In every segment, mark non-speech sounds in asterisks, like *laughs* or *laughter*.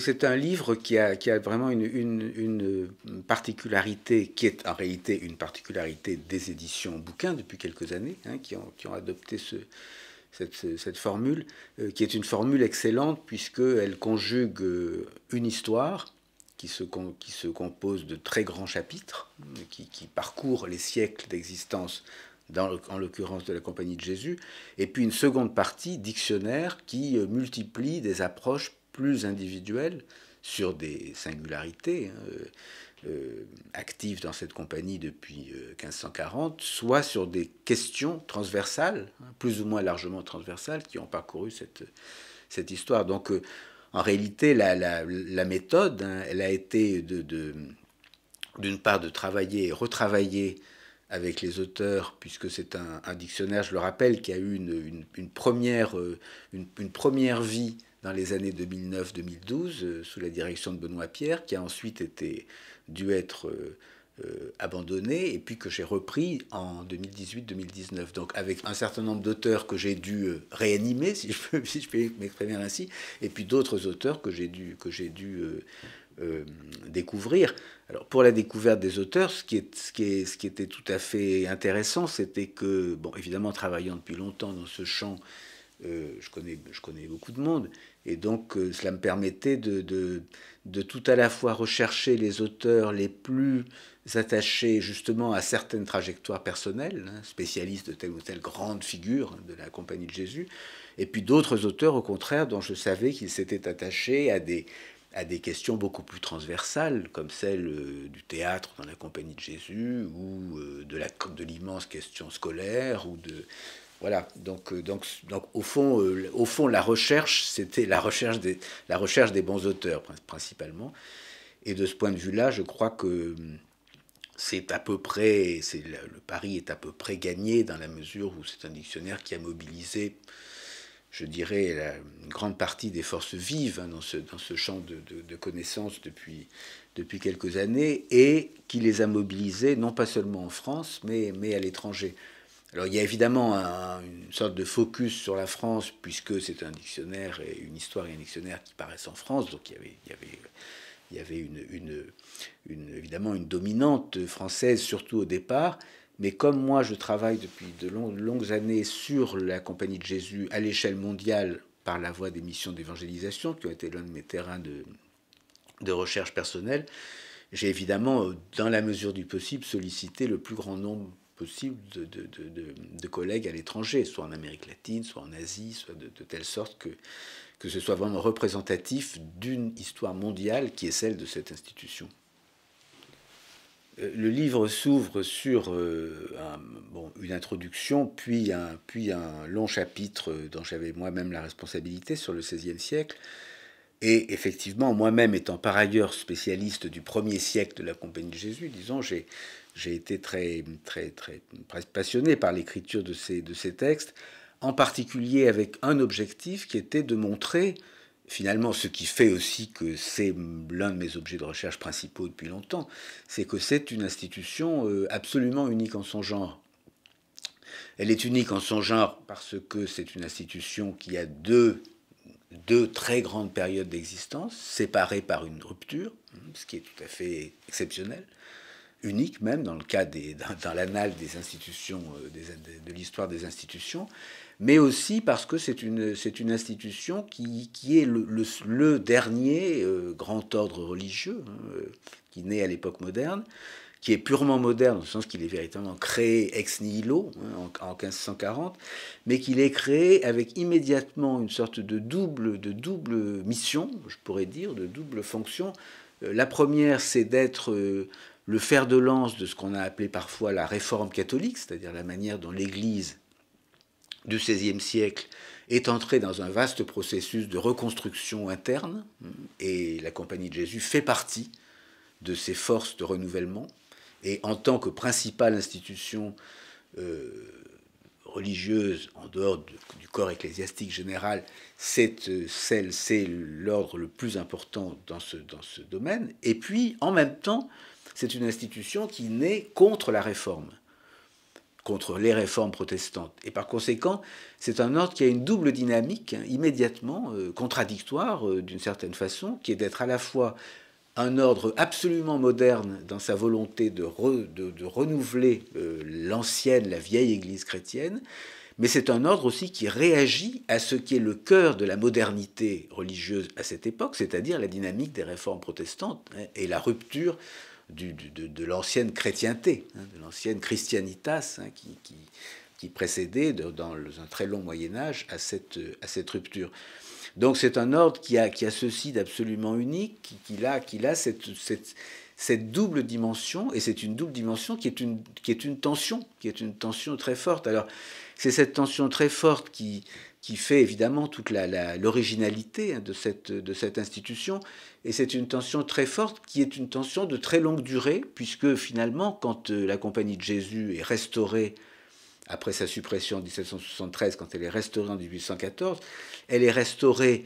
c'est un livre qui a, qui a vraiment une, particularité, qui est en réalité une particularité des éditions bouquins depuis quelques années, hein, qui, ont, adopté ce, cette, formule, euh, qui est une formule excellente puisqu'elle conjugue euh, une histoire qui se, qui se compose de très grands chapitres, euh, qui, qui parcourt les siècles d'existence dans en l'occurrence de la Compagnie de Jésus, et puis une seconde partie, dictionnaire, qui multiplie des approches plus individuelle sur des singularités hein, euh, euh, actives dans cette compagnie depuis 1540, euh, soit sur des questions transversales, hein, plus ou moins largement transversales, qui ont parcouru cette, cette histoire. Donc, en réalité, la, la, méthode, hein, elle a été de, d'une part de travailler et retravailler avec les auteurs, puisque c'est un, dictionnaire, je le rappelle, qui a eu une, une, première, une, première vie dans les années 2009-2012 euh, sous la direction de Benoît Pierre, qui a ensuite été, dû être euh, euh, abandonné et puis que j'ai repris en 2018-2019. Donc avec un certain nombre d'auteurs que j'ai dû réanimer, si je peux, *laughs* si m'exprimer ainsi, et puis d'autres auteurs que j'ai dû, que j'ai dû découvrir. Alors pour la découverte des auteurs, ce qui, est, ce qui, est, ce qui était tout à fait intéressant, c'était que, bon, évidemment, travaillant depuis longtemps dans ce champ, euh, je, connais, je connais beaucoup de monde, et donc euh, cela me permettait de, de, tout à la fois rechercher les auteurs les plus attachés justement à certaines trajectoires personnelles, hein, spécialistes de telle ou telle grande figure hein, de la Compagnie de Jésus, et puis d'autres auteurs au contraire dont je savais qu'ils s'étaient attachés à des, à des questions beaucoup plus transversales, comme celle euh, du théâtre dans la Compagnie de Jésus, ou de l'immense de question scolaire, ou de, voilà, donc, euh, donc, donc au, fond, euh, au fond, la recherche, c'était la, recherche des, la recherche des bons auteurs principalement. Et de ce point de vue-là, je crois que hum, c'est à peu près, le pari est à peu près gagné dans la mesure où c'est un dictionnaire qui a mobilisé, je dirais, une grande partie des forces vives hein, dans, ce, dans ce champ de, de, connaissances depuis, depuis quelques années et qui les a mobilisés, non pas seulement en France, mais, mais à l'étranger. Alors il y a évidemment une sorte de focus sur la France, puisque c'est un dictionnaire, et une histoire et un dictionnaire qui paraissent en France, donc il y avait, il y avait, il y avait une, une, évidemment une dominante française, surtout au départ. Mais comme moi, je travaille depuis de longues années sur la Compagnie de Jésus à l'échelle mondiale par la voie des missions d'évangélisation, qui ont été l'un de mes terrains de, de recherche personnelle, j'ai évidemment, dans la mesure du possible, sollicité le plus grand nombre possible de, de, collègues à l'étranger, soit en Amérique latine, soit en Asie, soit de, telle sorte que, que ce soit vraiment représentatif d'une histoire mondiale qui est celle de cette institution. Euh, le livre s'ouvre sur euh, une introduction, puis un, puis un long chapitre dont j'avais moi-même la responsabilité sur le 16e siècle. Et effectivement, moi-même étant par ailleurs spécialiste du premier siècle de la Compagnie de Jésus, disons, j'ai j'ai été très, très, très passionné par l'écriture de ces, de ces textes, en particulier avec un objectif qui était de montrer finalement ce qui fait aussi que c'est l'un de mes objets de recherche principaux depuis longtemps, c'est que c'est une institution euh, absolument unique en son genre. Elle est unique en son genre parce que c'est une institution qui a deux, deux très grandes périodes d'existence, séparées par une rupture, ce qui est tout à fait exceptionnel unique même dans le cas des, dans, l'annale des institutions, euh, des, de, l'histoire des institutions, mais aussi parce que c'est une, c'est une institution qui, qui est le, le, dernier euh, grand ordre religieux hein, euh, qui naît à l'époque moderne, qui est purement moderne, au sens qu'il est véritablement créé ex nihilo hein, en, 1540, mais qu'il est créé avec immédiatement une sorte de double, de double mission, je pourrais dire, de double fonction. la première, c'est d'être le fer de lance de ce qu'on a appelé parfois la réforme catholique, c'est-à-dire la manière dont l'Église du XVIe siècle est entrée dans un vaste processus de reconstruction interne, et la Compagnie de Jésus fait partie de ces forces de renouvellement, et en tant que principale institution euh, religieuse, en dehors du corps ecclésiastique général, c'est euh, celle, c'est l'ordre le plus important dans ce, dans ce domaine, et puis en même temps, c'est une institution qui naît contre la réforme, contre les réformes protestantes. Et par conséquent, c'est un ordre qui a une double dynamique hein, immédiatement euh, contradictoire euh, d'une certaine façon, qui est d'être à la fois un ordre absolument moderne dans sa volonté de, renouveler euh, l'ancienne, la vieille Église chrétienne, mais c'est un ordre aussi qui réagit à ce qui est le cœur de la modernité religieuse à cette époque, c'est-à-dire la dynamique des réformes protestantes hein, et la rupture de, l'ancienne chrétienté, hein, de l'ancienne christianitas hein, qui, qui, précédait dans un très long Moyen Âge à cette, à cette rupture. Donc c'est un ordre qui a, qui a ceci d'absolument unique, qui, a, qui a cette, cette, double dimension, et c'est une double dimension qui est une, qui est une tension, qui est une tension très forte. Alors c'est cette tension très forte qui, qui fait évidemment toute l'originalité la, hein, de, cette, de cette institution. Et c'est une tension très forte qui est une tension de très longue durée, puisque finalement, quand euh, la Compagnie de Jésus est restaurée après sa suppression en 1773, quand elle est restaurée en 1814, elle est restaurée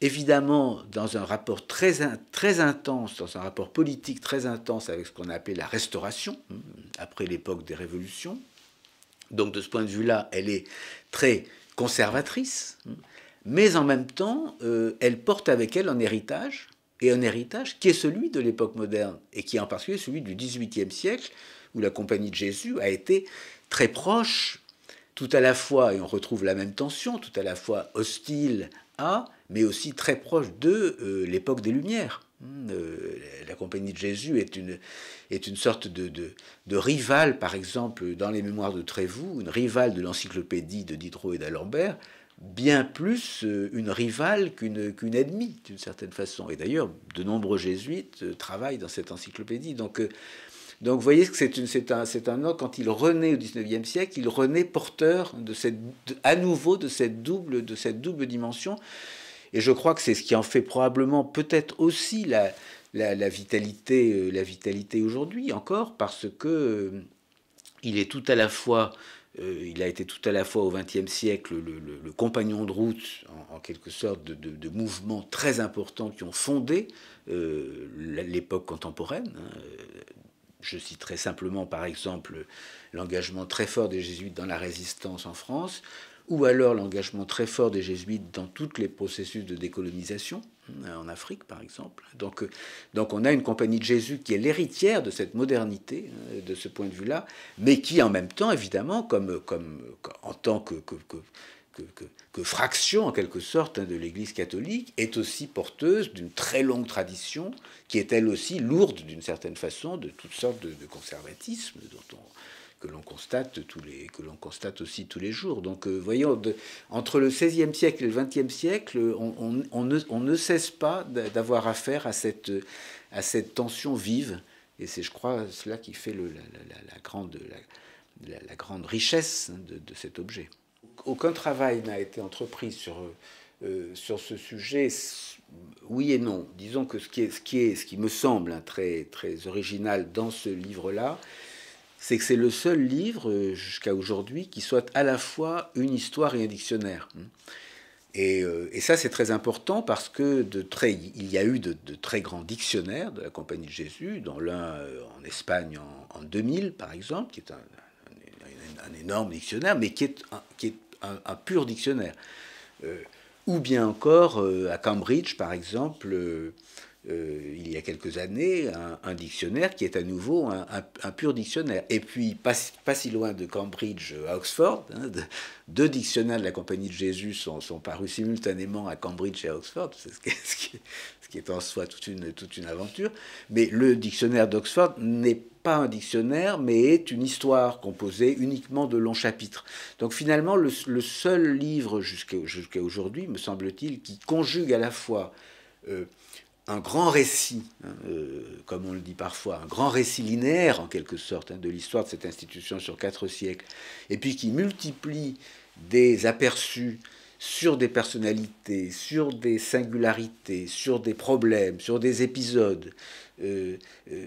évidemment dans un rapport très, très intense, dans un rapport politique très intense avec ce qu'on a appelé la restauration, hein, après l'époque des révolutions. Donc de ce point de vue-là, elle est très conservatrice, mais en même temps, euh, elle porte avec elle un héritage, et un héritage qui est celui de l'époque moderne, et qui est en particulier celui du XVIIIe siècle, où la Compagnie de Jésus a été très proche, tout à la fois, et on retrouve la même tension, tout à la fois hostile à, mais aussi très proche de euh, l'époque des Lumières. Hmm, euh, la Compagnie de Jésus est une, est une sorte de, de, rivale, par exemple, dans les mémoires de Trévoux, une rivale de l'encyclopédie de Diderot et d'Alembert, bien plus euh, une rivale qu'une ennemie, d'une certaine façon. Et d'ailleurs, de nombreux jésuites euh, travaillent dans cette encyclopédie. Donc, donc vous voyez que c'est un, un quand il renaît au XIXe siècle, il renaît porteur de cette, à nouveau de cette double, de cette double dimension et je crois que c'est ce qui en fait probablement peut-être aussi la, la, vitalité, euh, la vitalité aujourd'hui encore, parce que euh, il est tout à la fois euh, il a été tout à la fois au XXe siècle le, le, compagnon de route, en, quelque sorte, de, de, mouvements très importants qui ont fondé l'époque contemporaine. Hein. Je citerai simplement, par exemple, l'engagement très fort des jésuites dans la résistance en France, ou alors l'engagement très fort des jésuites dans tous les processus de décolonisation, hein, en Afrique par exemple. Donc, euh, donc on a une compagnie de Jésus qui est l'héritière de cette modernité, hein, de ce point de vue-là, mais qui en même temps, évidemment, comme, comme, en tant que, que, que fraction en quelque sorte hein, de l'Église catholique, est aussi porteuse d'une très longue tradition qui est elle aussi lourde d'une certaine façon de toutes sortes de, de conservatismes dont on, que l'on constate tous les que l'on constate aussi tous les jours. Donc, euh, voyons, de, entre le XVIe siècle et le XXe siècle, on, on, ne, cesse pas d'avoir affaire à cette à cette tension vive. Et c'est, je crois, cela qui fait le, la, la, la, grande la, la, grande richesse de, cet objet. Aucun travail n'a été entrepris sur euh, sur ce sujet, oui et non. Disons que ce qui, est, ce qui, est, ce qui me semble très, très original dans ce livre-là, c'est que c'est le seul livre euh, jusqu'à aujourd'hui qui soit à la fois une histoire et un dictionnaire. Hein. Euh, et, ça, c'est très important parce que de très, il y a eu de, très grands dictionnaires de la Compagnie de Jésus, dont l'un euh, en Espagne en, 2000, par exemple, qui est un, énorme dictionnaire, mais qui est un, qui est un pur dictionnaire. ou bien encore à Cambridge, par exemple, euh, il y a quelques années, un, dictionnaire qui est à nouveau un, pur dictionnaire. Et puis, pas, pas, si loin de Cambridge à euh, Oxford, hein, deux dictionnaires de la Compagnie de Jésus sont, parus simultanément à Cambridge et à Oxford, ce qui, *laughs* ce, qui, est en soi toute une, toute une aventure. Mais le dictionnaire d'Oxford n'est pas un dictionnaire, mais est une histoire composée uniquement de longs chapitres. Donc finalement, le, seul livre jusqu'à aujourd'hui, me semble-t-il, qui conjugue à la fois... Euh, un grand récit, hein, euh, comme on le dit parfois, un grand récit linéaire en quelque sorte hein, de l'histoire de cette institution sur quatre siècles, et puis qui multiplie des aperçus sur des personnalités, sur des singularités, sur des problèmes, sur des épisodes, euh, euh,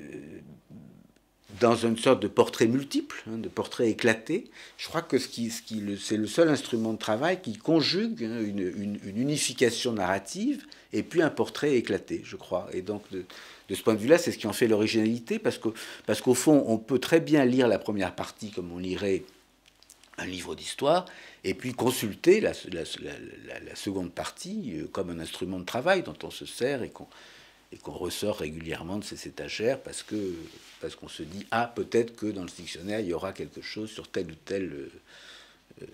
dans une sorte de portrait multiple, hein, de portrait éclaté. Je crois que ce qui, ce qui c'est le seul instrument de travail qui conjugue hein, une, une, une, unification narrative et puis un portrait éclaté, je crois. Et donc, de, de ce point de vue-là, c'est ce qui en fait l'originalité, parce qu'au parce qu'au fond, on peut très bien lire la première partie comme on lirait un livre d'histoire, et puis consulter la, la, la, seconde partie euh, comme un instrument de travail dont on se sert et qu'on et qu'on ressort régulièrement de ces étagères parce que parce qu'on se dit ah peut-être que dans le dictionnaire il y aura quelque chose sur tel ou tel euh, euh,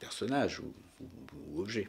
personnage ou objet.